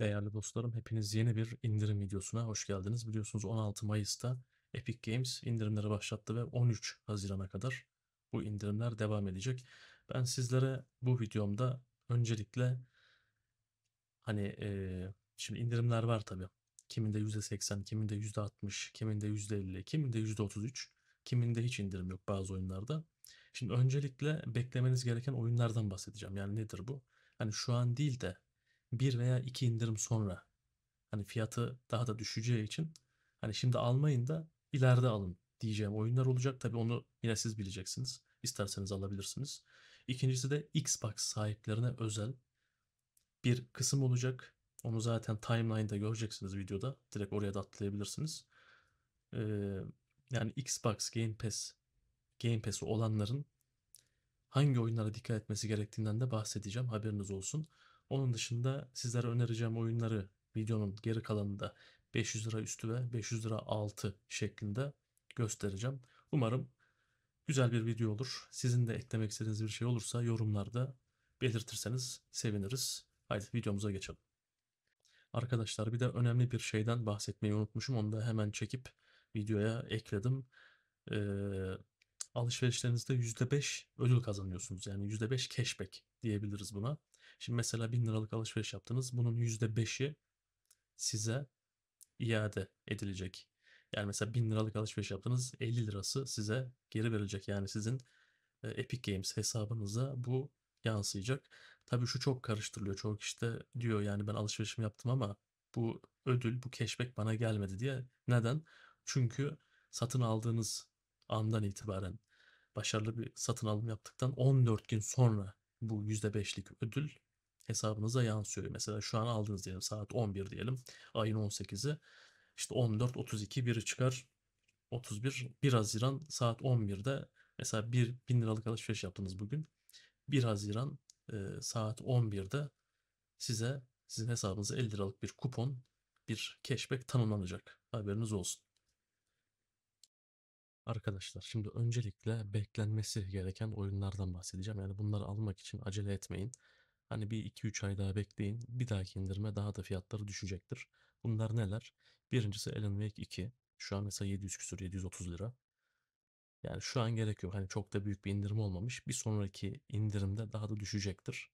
Değerli dostlarım hepiniz yeni bir indirim videosuna hoş geldiniz. Biliyorsunuz 16 Mayıs'ta Epic Games indirimleri başlattı ve 13 Haziran'a kadar bu indirimler devam edecek. Ben sizlere bu videomda öncelikle hani e, şimdi indirimler var tabii. Kiminde %80, kiminde %60, kiminde %50, kiminde %33, kiminde hiç indirim yok bazı oyunlarda. Şimdi öncelikle beklemeniz gereken oyunlardan bahsedeceğim. Yani nedir bu? Hani şu an değil de bir veya iki indirim sonra hani fiyatı daha da düşeceği için hani şimdi almayın da ileride alın diyeceğim oyunlar olacak. Tabii onu yine siz bileceksiniz. İsterseniz alabilirsiniz. İkincisi de Xbox sahiplerine özel bir kısım olacak. Onu zaten timeline'da göreceksiniz videoda. Direkt oraya da atlayabilirsiniz. Ee, yani Xbox Game Pass Game Pass'i olanların hangi oyunlara dikkat etmesi gerektiğinden de bahsedeceğim. Haberiniz olsun. Onun dışında sizlere önereceğim oyunları videonun geri kalanında 500 lira üstü ve 500 lira altı şeklinde göstereceğim. Umarım güzel bir video olur. Sizin de eklemek istediğiniz bir şey olursa yorumlarda belirtirseniz seviniriz. Haydi videomuza geçelim. Arkadaşlar bir de önemli bir şeyden bahsetmeyi unutmuşum. Onu da hemen çekip videoya ekledim. Ee, alışverişlerinizde %5 ödül kazanıyorsunuz. Yani %5 cashback diyebiliriz buna. Şimdi mesela 1000 liralık alışveriş yaptınız. Bunun %5'i size iade edilecek. Yani mesela 1000 liralık alışveriş yaptınız. 50 lirası size geri verilecek. Yani sizin e, Epic Games hesabınıza bu yansıyacak. Tabii şu çok karıştırılıyor. Çok işte diyor yani ben alışverişimi yaptım ama bu ödül, bu cashback bana gelmedi diye. Neden? Çünkü satın aldığınız andan itibaren başarılı bir satın alım yaptıktan 14 gün sonra bu %5'lik ödül hesabınıza yansıyor. Mesela şu an aldınız diyelim saat 11 diyelim. Ayın 18'i. İşte 14, 32, biri çıkar. 31, 1 Haziran saat 11'de mesela 1 bin liralık alışveriş yaptınız bugün. 1 Haziran e, saat 11'de size sizin hesabınıza 50 liralık bir kupon, bir cashback tanımlanacak. Haberiniz olsun. Arkadaşlar şimdi öncelikle beklenmesi gereken oyunlardan bahsedeceğim. Yani bunları almak için acele etmeyin. Hani bir 2-3 ay daha bekleyin. Bir dahaki indirme daha da fiyatları düşecektir. Bunlar neler? Birincisi Alan Wake 2. Şu an mesela 700 küsur 730 lira. Yani şu an gerek yok. Hani çok da büyük bir indirim olmamış. Bir sonraki indirimde daha da düşecektir.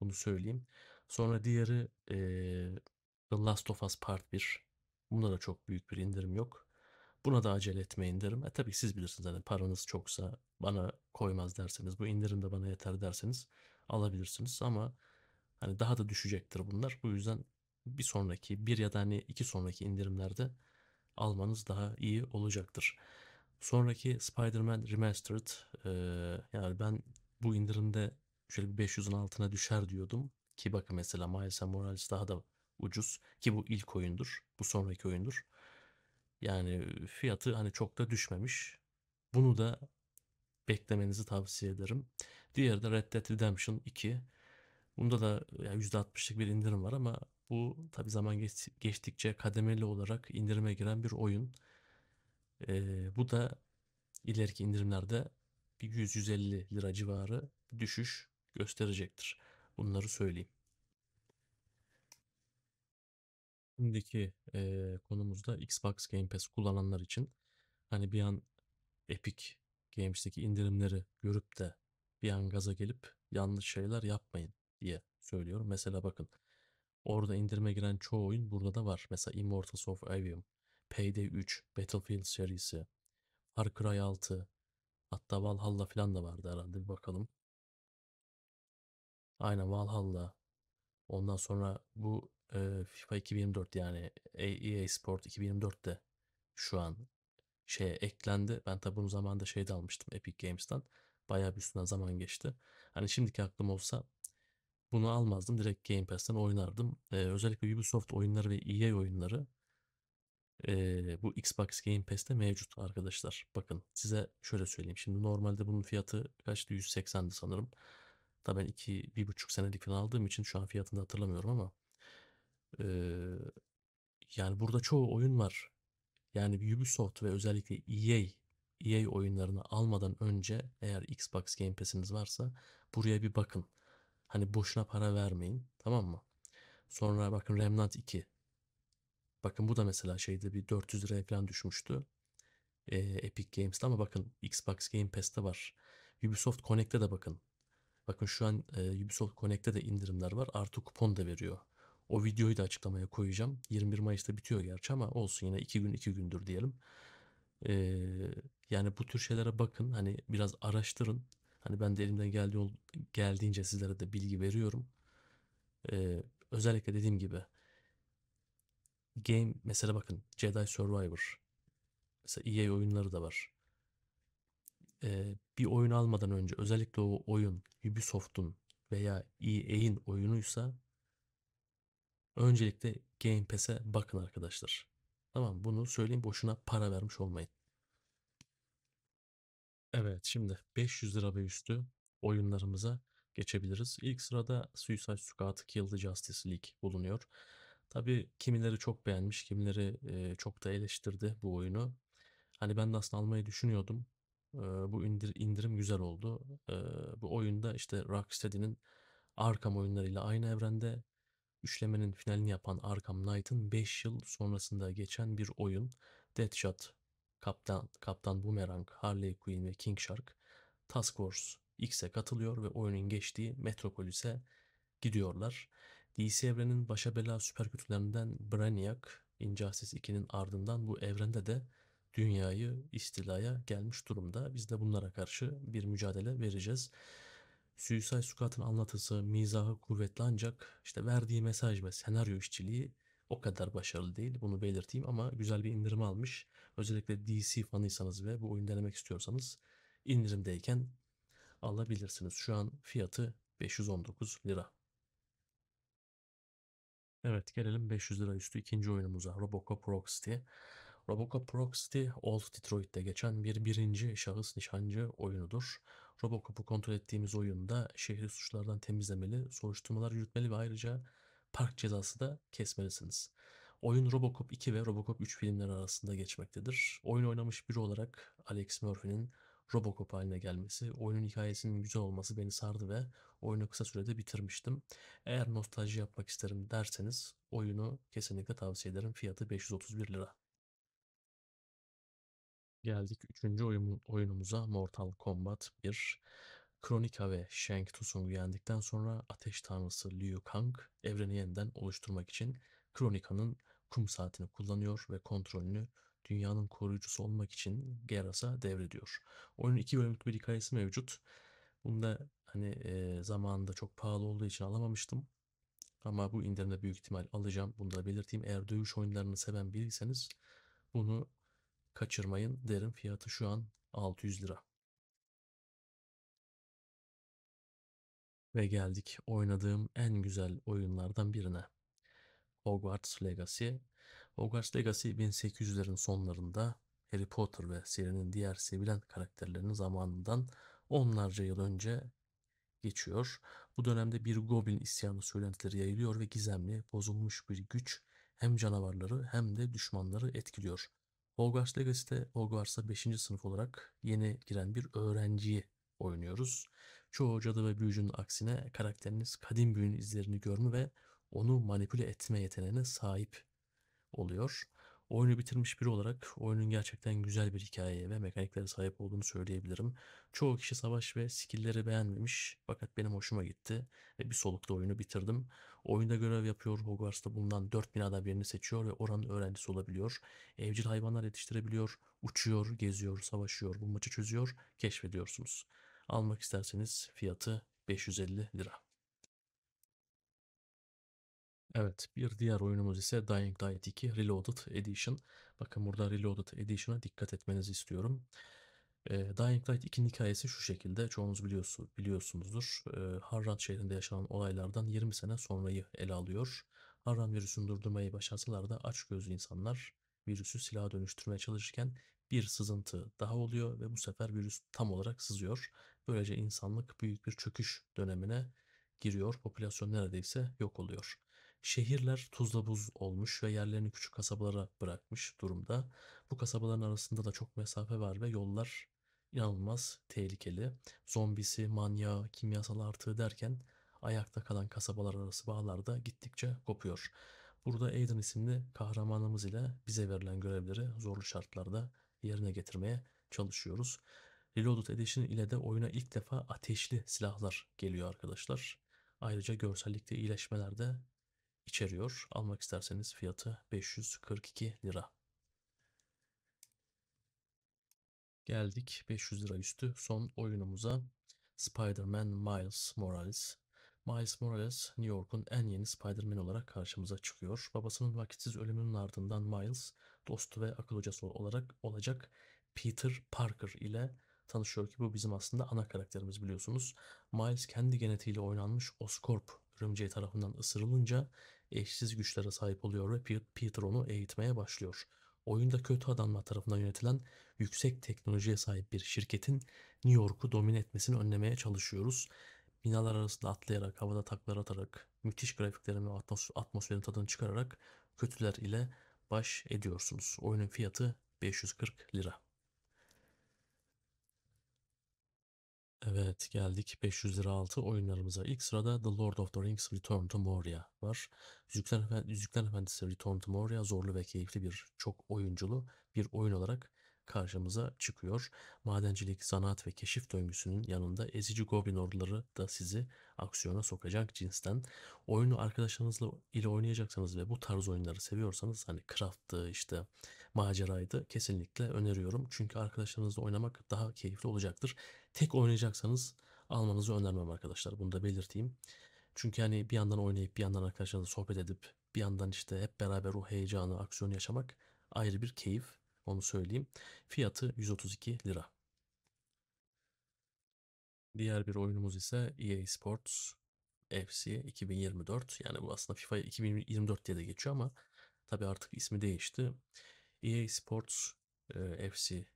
Bunu söyleyeyim. Sonra diğeri e, The Last of Us Part 1. Bunda da çok büyük bir indirim yok. Buna da acele etmeyin derim. E tabii siz bilirsiniz hani paranız çoksa bana koymaz derseniz bu indirim de bana yeter derseniz alabilirsiniz ama hani daha da düşecektir bunlar. Bu yüzden bir sonraki bir ya da hani iki sonraki indirimlerde almanız daha iyi olacaktır. Sonraki Spider-Man Remastered e, yani ben bu indirimde şöyle 500'ün altına düşer diyordum. Ki bakın mesela Miles Morales daha da ucuz ki bu ilk oyundur. Bu sonraki oyundur. Yani fiyatı hani çok da düşmemiş. Bunu da beklemenizi tavsiye ederim. Diğeri de Red Dead Redemption 2. Bunda da yani %60'lık bir indirim var ama bu tabi zaman geç, geçtikçe kademeli olarak indirime giren bir oyun. Ee, bu da ileriki indirimlerde bir 100-150 lira civarı düşüş gösterecektir. Bunları söyleyeyim. Şimdiki e, konumuzda Xbox Game Pass kullananlar için hani bir an Epic Games'teki indirimleri görüp de bir an gaza gelip yanlış şeyler yapmayın diye söylüyorum. Mesela bakın orada indirime giren çoğu oyun burada da var. Mesela Immortals of Avium, Payday 3, Battlefield serisi, Far Cry 6, hatta Valhalla falan da vardı herhalde bir bakalım. Aynen Valhalla. Ondan sonra bu e, FIFA e 2024 yani EA Sport de şu an şeye eklendi. Ben tabi bunu zamanında şeyde almıştım Epic Games'tan. Bayağı bir üstünden zaman geçti. Hani şimdiki aklım olsa bunu almazdım. Direkt Game Pass'ten oynardım. Ee, özellikle Ubisoft oyunları ve EA oyunları e, bu Xbox Game Pass'te mevcut arkadaşlar. Bakın size şöyle söyleyeyim. Şimdi normalde bunun fiyatı kaçtı? 180'di sanırım. Tabii ben 2 buçuk senelik falan aldığım için şu an fiyatını hatırlamıyorum ama e, yani burada çoğu oyun var. Yani Ubisoft ve özellikle EA EA oyunlarını almadan önce eğer Xbox Game Pass'iniz varsa buraya bir bakın. Hani boşuna para vermeyin tamam mı? Sonra bakın Remnant 2. Bakın bu da mesela şeyde bir 400 liraya falan düşmüştü. Ee, Epic Games'te ama bakın Xbox Game Pass'te var. Ubisoft Connect'te de bakın. Bakın şu an e, Ubisoft Connect'te de indirimler var. Artı kupon da veriyor. O videoyu da açıklamaya koyacağım. 21 Mayıs'ta bitiyor gerçi ama olsun yine 2 gün 2 gündür diyelim. Ee, yani bu tür şeylere bakın. Hani biraz araştırın. Hani ben de elimden geldiği, geldiğince sizlere de bilgi veriyorum. Ee, özellikle dediğim gibi game mesela bakın Jedi Survivor mesela EA oyunları da var. Ee, bir oyun almadan önce özellikle o oyun Ubisoft'un veya EA'in oyunuysa öncelikle Game Pass'e bakın arkadaşlar. Tamam bunu söyleyeyim boşuna para vermiş olmayın. Evet şimdi 500 lira ve üstü oyunlarımıza geçebiliriz. İlk sırada Suicide Squad Kill the Justice League bulunuyor. Tabi kimileri çok beğenmiş, kimileri e, çok da eleştirdi bu oyunu. Hani ben de aslında almayı düşünüyordum. E, bu indir, indirim güzel oldu. E, bu oyunda işte Rocksteady'nin Arkham oyunlarıyla aynı evrende üçlemenin finalini yapan Arkham Knight'ın 5 yıl sonrasında geçen bir oyun. Deadshot Kaptan, Kaptan Boomerang, Harley Quinn ve King Shark Task Force X'e katılıyor ve oyunun geçtiği Metropolis'e gidiyorlar. DC evrenin başa bela süper kötülerinden Brainiac, Injustice 2'nin ardından bu evrende de dünyayı istilaya gelmiş durumda. Biz de bunlara karşı bir mücadele vereceğiz. Suicide Squad'ın anlatısı, mizahı kuvvetli ancak işte verdiği mesaj ve senaryo işçiliği o kadar başarılı değil. Bunu belirteyim ama güzel bir indirim almış. Özellikle DC fanıysanız ve bu oyunu denemek istiyorsanız indirimdeyken alabilirsiniz. Şu an fiyatı 519 lira. Evet gelelim 500 lira üstü ikinci oyunumuza Robocop Rockcity. Robocop Rockcity Old Detroit'te geçen bir birinci şahıs nişancı oyunudur. Robocop'u kontrol ettiğimiz oyunda şehri suçlardan temizlemeli, soruşturmalar yürütmeli ve ayrıca park cezası da kesmelisiniz. Oyun Robocop 2 ve Robocop 3 filmleri arasında geçmektedir. Oyun oynamış biri olarak Alex Murphy'nin Robocop haline gelmesi, oyunun hikayesinin güzel olması beni sardı ve oyunu kısa sürede bitirmiştim. Eğer nostalji yapmak isterim derseniz oyunu kesinlikle tavsiye ederim. Fiyatı 531 lira. Geldik 3. Oyun, oyunumuza Mortal Kombat 1. Kronika ve Shang Tsung'u yendikten sonra Ateş Tanrısı Liu Kang evreni yeniden oluşturmak için Kronika'nın kum saatini kullanıyor ve kontrolünü dünyanın koruyucusu olmak için Geras'a devrediyor. Oyunun iki bölümlük bir hikayesi mevcut. Bunu da hani e, zamanında çok pahalı olduğu için alamamıştım. Ama bu indirimde büyük ihtimal alacağım. Bunu da belirteyim. Eğer dövüş oyunlarını seven biriyseniz bunu kaçırmayın derim. Fiyatı şu an 600 lira. Ve geldik oynadığım en güzel oyunlardan birine. Hogwarts Legacy. Hogwarts Legacy 1800'lerin sonlarında Harry Potter ve serinin diğer sevilen karakterlerinin zamanından onlarca yıl önce geçiyor. Bu dönemde bir goblin isyanı söylentileri yayılıyor ve gizemli, bozulmuş bir güç hem canavarları hem de düşmanları etkiliyor. Hogwarts Legacy'de Hogwarts'a 5. sınıf olarak yeni giren bir öğrenciyi oynuyoruz. Çoğu cadı ve büyücünün aksine karakteriniz kadim büyünün izlerini görme ve onu manipüle etme yeteneğine sahip oluyor. Oyunu bitirmiş biri olarak oyunun gerçekten güzel bir hikayeye ve mekaniklere sahip olduğunu söyleyebilirim. Çoğu kişi savaş ve skillleri beğenmemiş fakat benim hoşuma gitti ve bir solukta oyunu bitirdim. Oyunda görev yapıyor, Hogwarts'ta bulunan 4 binadan birini seçiyor ve oranın öğrencisi olabiliyor. Evcil hayvanlar yetiştirebiliyor, uçuyor, geziyor, savaşıyor, bu maçı çözüyor, keşfediyorsunuz. Almak isterseniz fiyatı 550 lira. Evet bir diğer oyunumuz ise Dying Light 2 Reloaded Edition. Bakın burada Reloaded Edition'a dikkat etmenizi istiyorum. E, Dying Light 2'nin hikayesi şu şekilde çoğunuz biliyorsun, biliyorsunuzdur. E, Harran şehrinde yaşanan olaylardan 20 sene sonrayı ele alıyor. Harran virüsünü durdurmayı başarsalar da açgözlü insanlar virüsü silaha dönüştürmeye çalışırken bir sızıntı daha oluyor ve bu sefer virüs tam olarak sızıyor. Böylece insanlık büyük bir çöküş dönemine giriyor. Popülasyon neredeyse yok oluyor. Şehirler tuzla buz olmuş ve yerlerini küçük kasabalara bırakmış durumda. Bu kasabaların arasında da çok mesafe var ve yollar inanılmaz tehlikeli. Zombisi, manyağı, kimyasal artığı derken ayakta kalan kasabalar arası bağlar da gittikçe kopuyor. Burada Aiden isimli kahramanımız ile bize verilen görevleri zorlu şartlarda yerine getirmeye çalışıyoruz. Reloaded Edition ile de oyuna ilk defa ateşli silahlar geliyor arkadaşlar. Ayrıca görsellikte iyileşmeler de içeriyor. Almak isterseniz fiyatı 542 lira. Geldik 500 lira üstü son oyunumuza. Spider-Man Miles Morales. Miles Morales New York'un en yeni Spider-Man olarak karşımıza çıkıyor. Babasının vakitsiz ölümünün ardından Miles dostu ve akıl hocası olarak olacak Peter Parker ile tanışıyor ki bu bizim aslında ana karakterimiz biliyorsunuz. Miles kendi genetiğiyle oynanmış Oscorp örümceği tarafından ısırılınca eşsiz güçlere sahip oluyor ve Peter onu eğitmeye başlıyor. Oyunda kötü adamlar tarafından yönetilen yüksek teknolojiye sahip bir şirketin New York'u domine etmesini önlemeye çalışıyoruz. Binalar arasında atlayarak, havada taklar atarak, müthiş grafiklerin ve atmosferin tadını çıkararak kötüler ile baş ediyorsunuz. Oyunun fiyatı 540 lira. Evet geldik 500 lira altı oyunlarımıza. İlk sırada The Lord of the Rings Return to Moria var. Yüzükler, Efend Yüzükler Efendisi Return to Moria zorlu ve keyifli bir çok oyunculu bir oyun olarak karşımıza çıkıyor. Madencilik, zanaat ve keşif döngüsünün yanında ezici goblin orduları da sizi aksiyona sokacak cinsten. Oyunu arkadaşlarınızla ile oynayacaksanız ve bu tarz oyunları seviyorsanız hani craft'tı işte maceraydı kesinlikle öneriyorum. Çünkü arkadaşlarınızla oynamak daha keyifli olacaktır tek oynayacaksanız almanızı önermem arkadaşlar. Bunu da belirteyim. Çünkü hani bir yandan oynayıp bir yandan arkadaşlarla sohbet edip bir yandan işte hep beraber o heyecanı, aksiyonu yaşamak ayrı bir keyif. Onu söyleyeyim. Fiyatı 132 lira. Diğer bir oyunumuz ise EA Sports FC 2024. Yani bu aslında FIFA 2024 diye de geçiyor ama tabi artık ismi değişti. EA Sports e, FC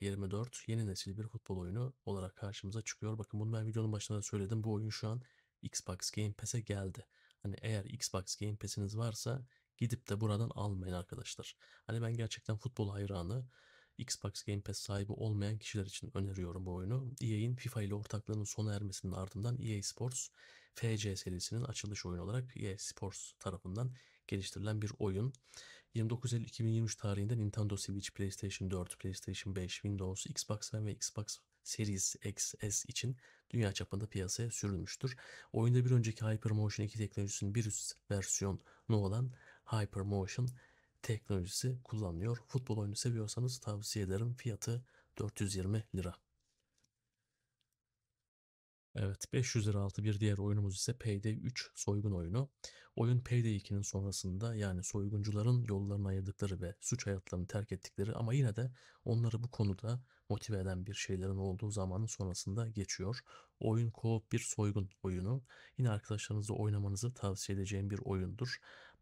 24 yeni nesil bir futbol oyunu olarak karşımıza çıkıyor. Bakın bunu ben videonun başında söyledim. Bu oyun şu an Xbox Game Pass'e geldi. Hani eğer Xbox Game Pass'iniz varsa gidip de buradan almayın arkadaşlar. Hani ben gerçekten futbol hayranı Xbox Game Pass sahibi olmayan kişiler için öneriyorum bu oyunu. EA'in FIFA ile ortaklığının sona ermesinin ardından EA Sports FC serisinin açılış oyunu olarak EA Sports tarafından geliştirilen bir oyun. 29 Eylül 2023 tarihinde Nintendo Switch, PlayStation 4, PlayStation 5, Windows, Xbox One ve Xbox Series XS için dünya çapında piyasaya sürülmüştür. Oyunda bir önceki HyperMotion 2 teknolojisinin bir üst versiyonu olan HyperMotion teknolojisi kullanılıyor. Futbol oyunu seviyorsanız tavsiye ederim. Fiyatı 420 lira. Evet 500 lira altı bir diğer oyunumuz ise Payday 3 soygun oyunu. Oyun Payday 2'nin sonrasında yani soyguncuların yollarını ayırdıkları ve suç hayatlarını terk ettikleri ama yine de onları bu konuda motive eden bir şeylerin olduğu zamanın sonrasında geçiyor. Oyun co bir soygun oyunu. Yine arkadaşlarınızla oynamanızı tavsiye edeceğim bir oyundur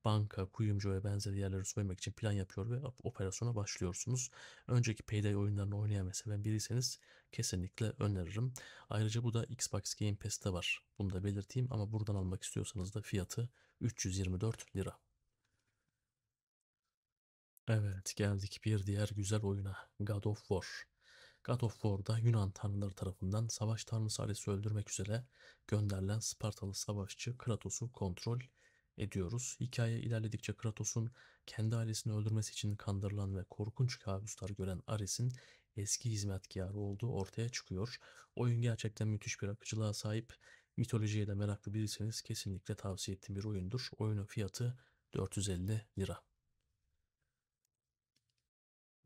banka, kuyumcu ve benzeri yerleri soymak için plan yapıyor ve operasyona başlıyorsunuz. Önceki Payday oyunlarını oynayan ve seven biriyseniz kesinlikle öneririm. Ayrıca bu da Xbox Game Pass'te var. Bunu da belirteyim ama buradan almak istiyorsanız da fiyatı 324 lira. Evet geldik bir diğer güzel oyuna God of War. God of War'da Yunan tanrıları tarafından savaş tanrısı Ares'i öldürmek üzere gönderilen Spartalı savaşçı Kratos'u kontrol ediyoruz. Hikaye ilerledikçe Kratos'un kendi ailesini öldürmesi için kandırılan ve korkunç kabuslar gören Ares'in eski hizmetkarı olduğu ortaya çıkıyor. Oyun gerçekten müthiş bir akıcılığa sahip. Mitolojiye de meraklı biriyseniz kesinlikle tavsiye ettiğim bir oyundur. Oyunun fiyatı 450 lira.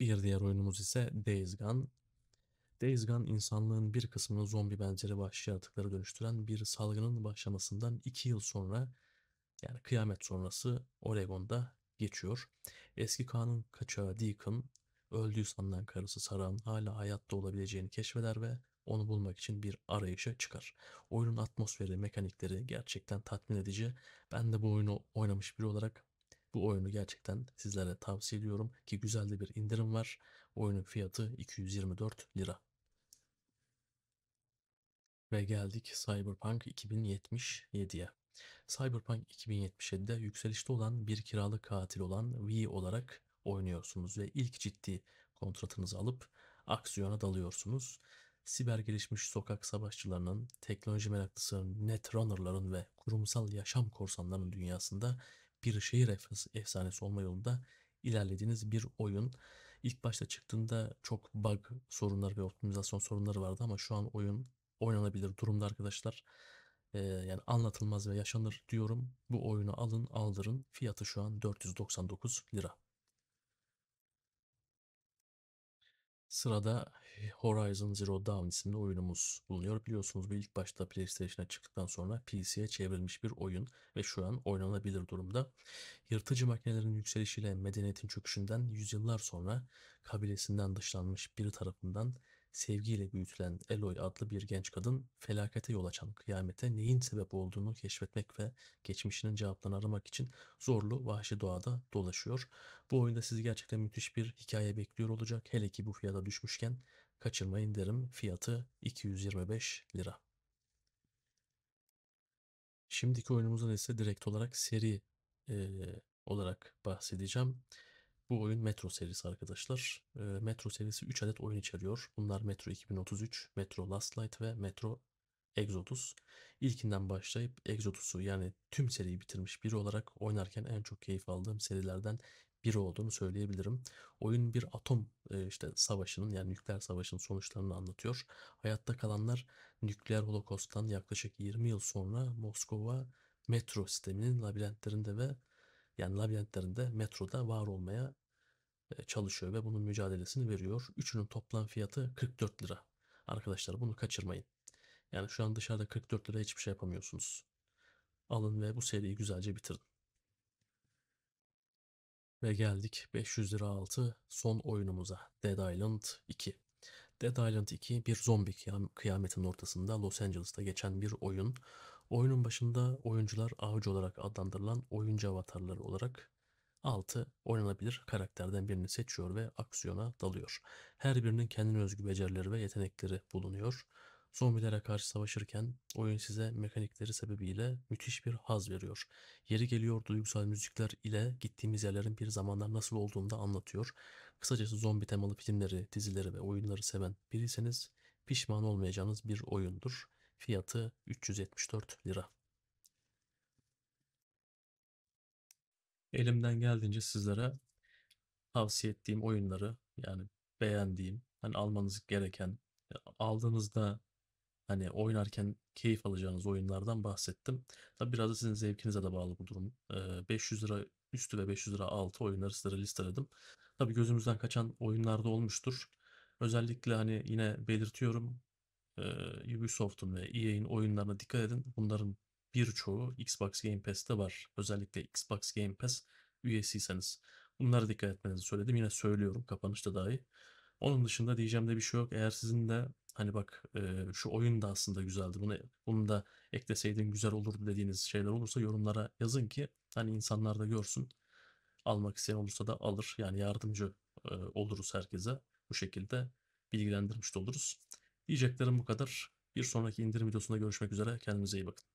Bir diğer oyunumuz ise Days Gone. Days Gone insanlığın bir kısmını zombi benzeri vahşi yaratıklara dönüştüren bir salgının başlamasından 2 yıl sonra yani kıyamet sonrası Oregon'da geçiyor. Eski kanun kaçağı Deacon öldüğü sanılan karısı Sarah'ın hala hayatta olabileceğini keşfeder ve onu bulmak için bir arayışa çıkar. Oyunun atmosferi, mekanikleri gerçekten tatmin edici. Ben de bu oyunu oynamış biri olarak bu oyunu gerçekten sizlere tavsiye ediyorum ki güzel de bir indirim var. Oyunun fiyatı 224 lira. Ve geldik Cyberpunk 2077'ye. Cyberpunk 2077'de yükselişte olan bir kiralık katil olan V olarak oynuyorsunuz ve ilk ciddi kontratınızı alıp aksiyona dalıyorsunuz. Siber gelişmiş sokak savaşçılarının, teknoloji meraklısı netrunnerların ve kurumsal yaşam korsanlarının dünyasında bir şehir efsanesi olma yolunda ilerlediğiniz bir oyun. İlk başta çıktığında çok bug sorunları ve optimizasyon sorunları vardı ama şu an oyun oynanabilir durumda arkadaşlar e, yani anlatılmaz ve yaşanır diyorum. Bu oyunu alın aldırın. Fiyatı şu an 499 lira. Sırada eh, Horizon Zero Dawn isimli oyunumuz bulunuyor. Biliyorsunuz bu ilk başta PlayStation'a çıktıktan sonra PC'ye çevrilmiş bir oyun ve şu an oynanabilir durumda. Yırtıcı makinelerin yükselişiyle medeniyetin çöküşünden yüzyıllar sonra kabilesinden dışlanmış biri tarafından sevgiyle büyütülen Eloy adlı bir genç kadın felakete yol açan kıyamete neyin sebep olduğunu keşfetmek ve geçmişinin cevaplarını aramak için zorlu vahşi doğada dolaşıyor. Bu oyunda sizi gerçekten müthiş bir hikaye bekliyor olacak. Hele ki bu fiyata düşmüşken kaçırmayın derim. Fiyatı 225 lira. Şimdiki oyunumuzdan ise direkt olarak seri e, olarak bahsedeceğim. Bu oyun Metro serisi arkadaşlar. Ee, metro serisi 3 adet oyun içeriyor. Bunlar Metro 2033, Metro Last Light ve Metro Exodus. İlkinden başlayıp Exodus'u yani tüm seriyi bitirmiş biri olarak oynarken en çok keyif aldığım serilerden biri olduğunu söyleyebilirim. Oyun bir atom e, işte savaşının yani nükleer savaşın sonuçlarını anlatıyor. Hayatta kalanlar nükleer holokosttan yaklaşık 20 yıl sonra Moskova metro sisteminin labirentlerinde ve yani labirentlerinde metroda var olmaya e, çalışıyor ve bunun mücadelesini veriyor. Üçünün toplam fiyatı 44 lira. Arkadaşlar bunu kaçırmayın. Yani şu an dışarıda 44 lira hiçbir şey yapamıyorsunuz. Alın ve bu seriyi güzelce bitirin. Ve geldik 500 lira altı son oyunumuza. Dead Island 2. Dead Island 2 bir zombi kıyametin ortasında Los Angeles'ta geçen bir oyun. Oyunun başında oyuncular avcı olarak adlandırılan oyuncu avatarları olarak 6 oynanabilir karakterden birini seçiyor ve aksiyona dalıyor. Her birinin kendine özgü becerileri ve yetenekleri bulunuyor. Zombilere karşı savaşırken oyun size mekanikleri sebebiyle müthiş bir haz veriyor. Yeri geliyor duygusal müzikler ile gittiğimiz yerlerin bir zamanlar nasıl olduğunu da anlatıyor. Kısacası zombi temalı filmleri, dizileri ve oyunları seven biriyseniz pişman olmayacağınız bir oyundur. Fiyatı 374 lira. Elimden geldiğince sizlere tavsiye ettiğim oyunları yani beğendiğim, hani almanız gereken, e, aldığınızda hani oynarken keyif alacağınız oyunlardan bahsettim. Tabi biraz da sizin zevkinize de bağlı bu durum. 500 e, lira üstü ve 500 lira altı oyunları sizlere listeledim. Tabi gözümüzden kaçan oyunlarda olmuştur. Özellikle hani yine belirtiyorum e, Ubisoft'un ve EA'in oyunlarına dikkat edin. Bunların birçoğu Xbox Game Pass'te var. Özellikle Xbox Game Pass üyesiyseniz. Bunlara dikkat etmenizi söyledim. Yine söylüyorum kapanışta dahi. Onun dışında diyeceğim de bir şey yok. Eğer sizin de hani bak e, şu oyun da aslında güzeldi. Bunu, bunu da ekleseydin güzel olurdu dediğiniz şeyler olursa yorumlara yazın ki hani insanlar da görsün. Almak isteyen olursa da alır. Yani yardımcı e, oluruz herkese. Bu şekilde bilgilendirmiş de oluruz. Diyeceklerim bu kadar. Bir sonraki indirim videosunda görüşmek üzere. Kendinize iyi bakın.